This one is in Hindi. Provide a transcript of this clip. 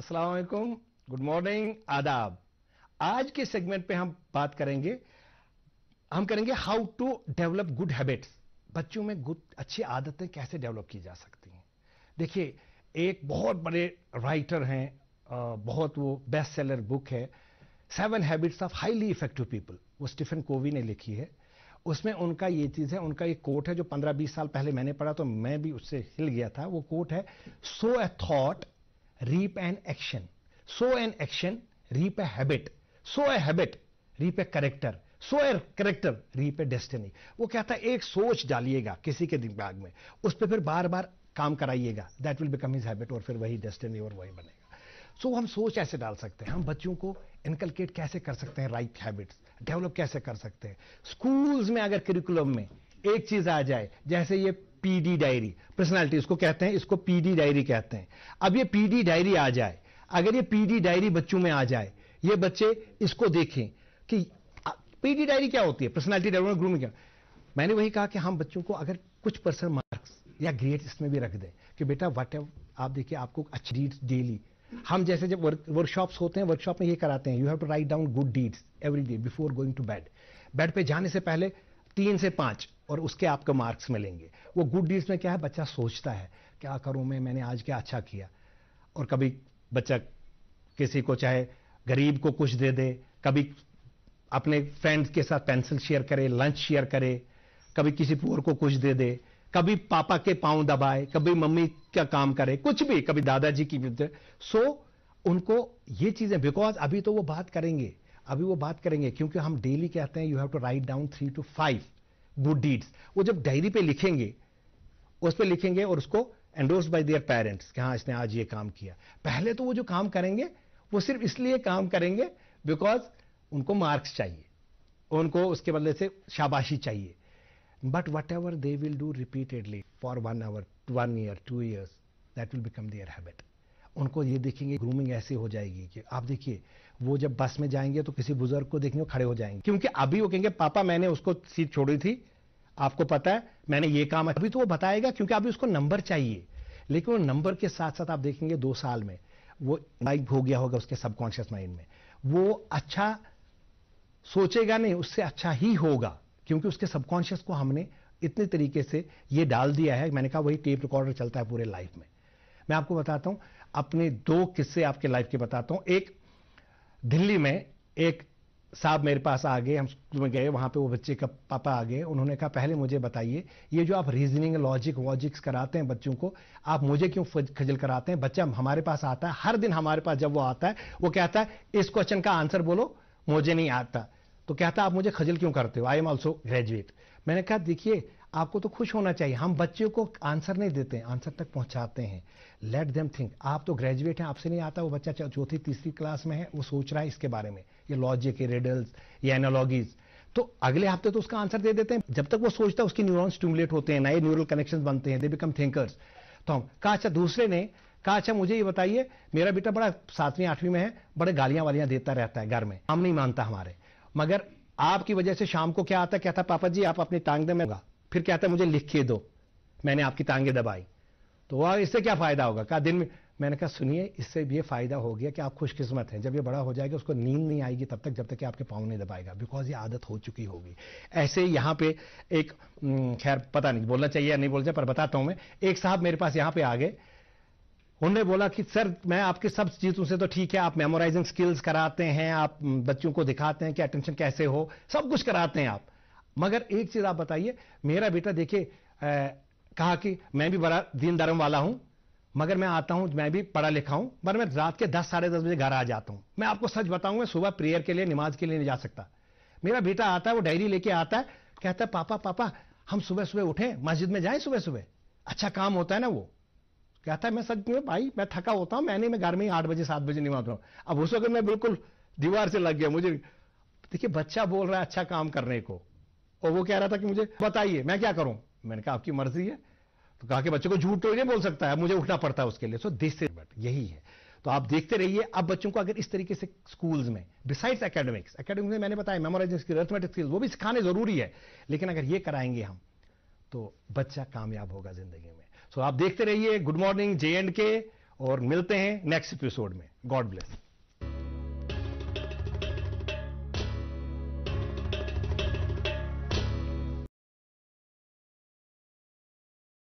असलकुम गुड मॉर्निंग आदाब आज के सेगमेंट पे हम बात करेंगे हम करेंगे how to develop good habits बच्चों में गुड अच्छी आदतें कैसे डेवलप की जा सकती हैं देखिए एक बहुत बड़े राइटर हैं बहुत वो बेस्ट सेलर बुक है seven habits of highly effective people वो स्टीफन कोवी ने लिखी है उसमें उनका ये चीज़ है उनका एक कोट है जो 15-20 साल पहले मैंने पढ़ा तो मैं भी उससे हिल गया था वो कोट है sow a thought reap an action. Sow an action, reap a habit. Sow a habit, reap a character. Sow a character reap a destiny वो क्या था एक सोच डालिएगा किसी के दिमाग में उस पर फिर बार बार काम कराइएगा that will become his habit और फिर वही डेस्टिनी और वही बनेगा सो so, हम सोच ऐसे डाल सकते हैं हम बच्चों को इनकलकेट कैसे कर सकते हैं राइट हैबिट्स डेवलप कैसे कर सकते हैं स्कूल्स में अगर करिकुलम में एक चीज आ जाए जैसे ये पीडी डायरी पर्सनालिटी इसको कहते हैं इसको पीडी डायरी कहते हैं अब ये पीडी डायरी आ जाए अगर ये पीडी डायरी बच्चों में आ जाए ये बच्चे इसको देखें कि पीडी डायरी क्या होती है पर्सनालिटी डेवलपमेंट ग्रुप में क्या मैंने वही कहा कि हम बच्चों को अगर कुछ परसेंट मार्क्स या ग्रेड इसमें भी रख दें कि बेटा वट आप देखिए आपको अच्छी डीड्स डेली हम जैसे जब वर्कशॉप्स होते हैं वर्कशॉप में ये कराते हैं you have to write down good deeds every day before going to bed bed पे जाने से पहले तीन से पांच और उसके आपको मार्क्स मिलेंगे वो गुड डीड्स में क्या है बच्चा सोचता है क्या करूं मैं मैंने आज क्या अच्छा किया और कभी बच्चा किसी को चाहे गरीब को कुछ दे दे कभी अपने फ्रेंड के साथ पेंसिल शेयर करे लंच शेयर करे कभी किसी पुअर को कुछ दे दे कभी पापा के पांव दबाए कभी मम्मी का काम करे कुछ भी कभी दादाजी की भी सो उनको ये चीजें बिकॉज अभी तो वो बात करेंगे अभी वो बात करेंगे क्योंकि हम डेली कहते हैं you have to write down three two five good deeds वो जब डायरी पे लिखेंगे उस पर लिखेंगे और उसको एंडोर्स बाय देयर पेरेंट्स कि हाँ इसने आज ये काम किया पहले तो वो जो काम करेंगे वो सिर्फ इसलिए काम करेंगे बिकॉज उनको मार्क्स चाहिए उनको उसके बदले से शाबाशी चाहिए but whatever they will do repeatedly for one hour one year two years that will become their habit उनको ये देखेंगे ग्रूमिंग ऐसी हो जाएगी कि आप देखिए वो जब बस में जाएंगे तो किसी बुजुर्ग को देखेंगे खड़े हो जाएंगे क्योंकि अभी वो कहेंगे पापा मैंने उसको सीट छोड़ी थी आपको पता है मैंने ये काम अभी तो वो बताएगा क्योंकि अभी उसको नंबर चाहिए लेकिन वो नंबर के साथ साथ आप देखेंगे दो साल में वो लाइक हो गया होगा उसके सबकॉन्शियस माइंड में वो अच्छा सोचेगा नहीं उससे अच्छा ही होगा क्योंकि उसके सबकॉन्शियस को हमने इतने तरीके से ये डाल दिया है मैंने कहा वही टेप रिकॉर्डर चलता है पूरे लाइफ में मैं आपको बताता हूं अपने दो किस्से आपके लाइफ के बताता हूं एक दिल्ली में एक साहब मेरे पास आ गए हम स्कूल में गए वहां पे वो बच्चे का पापा आ गए उन्होंने कहा पहले मुझे बताइए ये जो आप रीजनिंग लॉजिक वॉजिक्स कराते हैं बच्चों को आप मुझे क्यों खजल कराते हैं बच्चा हमारे पास आता है हर दिन हमारे पास जब वो आता है वो कहता है इस क्वेश्चन का आंसर बोलो मुझे नहीं आता तो कहता आप मुझे खजल क्यों करते हो आई एम ऑल्सो ग्रेजुएट मैंने कहा देखिए आपको तो खुश होना चाहिए हम बच्चे को आंसर नहीं देते हैं आंसर तक पहुंचाते हैं लेट देम थिंक आप तो ग्रेजुएट हैं आपसे नहीं आता वो बच्चा चौथी तीसरी क्लास में है वो सोच रहा है इसके बारे में ये लॉजिक ये रेडल्स ये एनालॉजीज तो अगले हफ्ते तो उसका आंसर दे देते हैं जब तक वो सोचता है उसकी न्यूरॉन्स स्टूमुलेट होते हैं नए न्यूरल कनेक्शन बनते हैं दे बिकम थिंकर्स तो हम कहा अच्छा दूसरे ने कहा अच्छा मुझे ये बताइए मेरा बेटा बड़ा सातवीं आठवीं में है बड़े गालियां वालियां देता रहता है घर में हम नहीं मानता हमारे मगर आपकी वजह से शाम को क्या आता क्या था पापा जी आप अपनी टांग दे मैं फिर कहता है मुझे लिख के दो मैंने आपकी टांगे दबाई तो वह इससे क्या फ़ायदा होगा क्या दिन में मैंने कहा सुनिए इससे भी ये फ़ायदा हो गया कि आप खुशकिस्मत हैं जब ये बड़ा हो जाएगा उसको नींद नहीं आएगी तब तक जब तक कि आपके पाँव नहीं दबाएगा बिकॉज ये आदत हो चुकी होगी ऐसे यहाँ पे एक खैर पता नहीं बोलना चाहिए या नहीं बोलना चाहिए पर बताता हूँ मैं एक साहब मेरे पास यहाँ पे आ गए उन्होंने बोला कि सर मैं आपके सब चीज़ों से तो ठीक है आप मेमोराइजिंग स्किल्स कराते हैं आप बच्चों को दिखाते हैं कि अटेंशन कैसे हो सब कुछ कराते हैं आप मगर एक चीज आप बताइए मेरा बेटा देखिए कहा कि मैं भी बड़ा दीन धर्म वाला हूं मगर मैं आता हूं मैं भी पढ़ा लिखा हूं मगर मैं रात के दस साढ़े दस बजे घर आ जाता हूं मैं आपको सच बताऊं मैं सुबह प्रेयर के लिए नमाज के लिए नहीं जा सकता मेरा बेटा आता है वो डायरी लेके आता है कहता है पापा पापा हम सुबह सुबह उठे मस्जिद में जाए सुबह सुबह अच्छा काम होता है ना वो कहता है मैं सच में भाई मैं थका होता हूं मैंने मैं घर में ही आठ बजे सात बजे नमाज हूं अब उस वक्त मैं बिल्कुल दीवार से लग गया मुझे देखिए बच्चा बोल रहा है अच्छा काम करने को और वो कह रहा था कि मुझे बताइए मैं क्या करूं मैंने कहा आपकी मर्जी है तो कहा कि बच्चे को झूठ तो नहीं बोल सकता है मुझे उठना पड़ता है उसके लिए सो दिस इज बट यही है तो आप देखते रहिए अब बच्चों को अगर इस तरीके से स्कूल्स में बिसाइड्स एकेडमिक्स एकेडमिक्स में मैंने बताया मेमोराइजिंग अर्थमेटिक स्किल्स वो भी सिखाने जरूरी है लेकिन अगर ये कराएंगे हम तो बच्चा कामयाब होगा जिंदगी में सो आप देखते रहिए गुड मॉर्निंग जे एंड के और मिलते हैं नेक्स्ट एपिसोड में गॉड ब्लेस